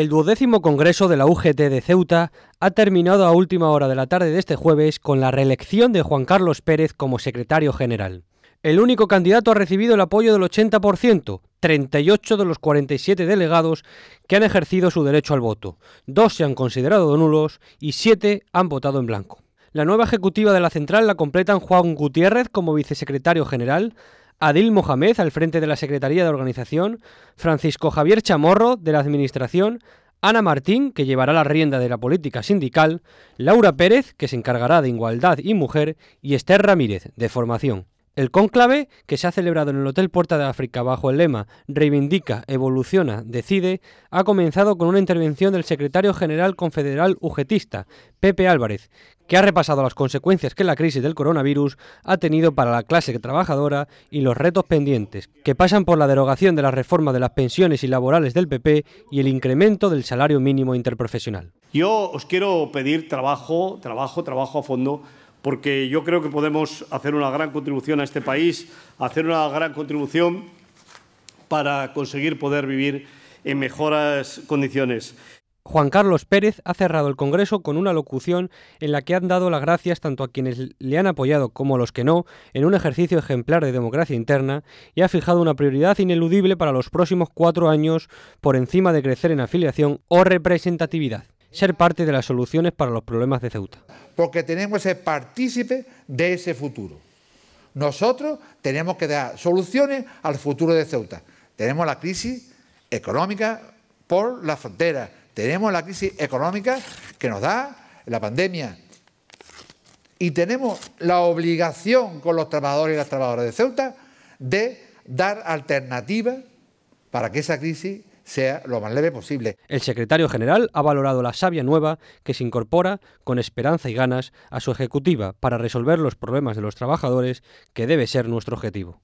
El duodécimo Congreso de la UGT de Ceuta ha terminado a última hora de la tarde de este jueves con la reelección de Juan Carlos Pérez como secretario general. El único candidato ha recibido el apoyo del 80%, 38 de los 47 delegados que han ejercido su derecho al voto. Dos se han considerado nulos y siete han votado en blanco. La nueva ejecutiva de la central la completan Juan Gutiérrez como vicesecretario general, Adil Mohamed al frente de la Secretaría de Organización, Francisco Javier Chamorro de la Administración, Ana Martín, que llevará la rienda de la política sindical, Laura Pérez, que se encargará de Igualdad y Mujer, y Esther Ramírez, de Formación. El cónclave, que se ha celebrado en el Hotel Puerta de África bajo el lema Reivindica, Evoluciona, Decide, ha comenzado con una intervención del secretario general confederal ujetista, Pepe Álvarez, que ha repasado las consecuencias que la crisis del coronavirus ha tenido para la clase trabajadora y los retos pendientes, que pasan por la derogación de la reforma de las pensiones y laborales del PP y el incremento del salario mínimo interprofesional. Yo os quiero pedir trabajo, trabajo, trabajo a fondo porque yo creo que podemos hacer una gran contribución a este país, hacer una gran contribución para conseguir poder vivir en mejores condiciones. Juan Carlos Pérez ha cerrado el Congreso con una locución en la que han dado las gracias tanto a quienes le han apoyado como a los que no en un ejercicio ejemplar de democracia interna y ha fijado una prioridad ineludible para los próximos cuatro años por encima de crecer en afiliación o representatividad ser parte de las soluciones para los problemas de Ceuta. Porque tenemos que ser partícipes de ese futuro. Nosotros tenemos que dar soluciones al futuro de Ceuta. Tenemos la crisis económica por la frontera, tenemos la crisis económica que nos da la pandemia y tenemos la obligación con los trabajadores y las trabajadoras de Ceuta de dar alternativas para que esa crisis sea lo más leve posible. El secretario general ha valorado la savia nueva que se incorpora con esperanza y ganas a su ejecutiva para resolver los problemas de los trabajadores, que debe ser nuestro objetivo.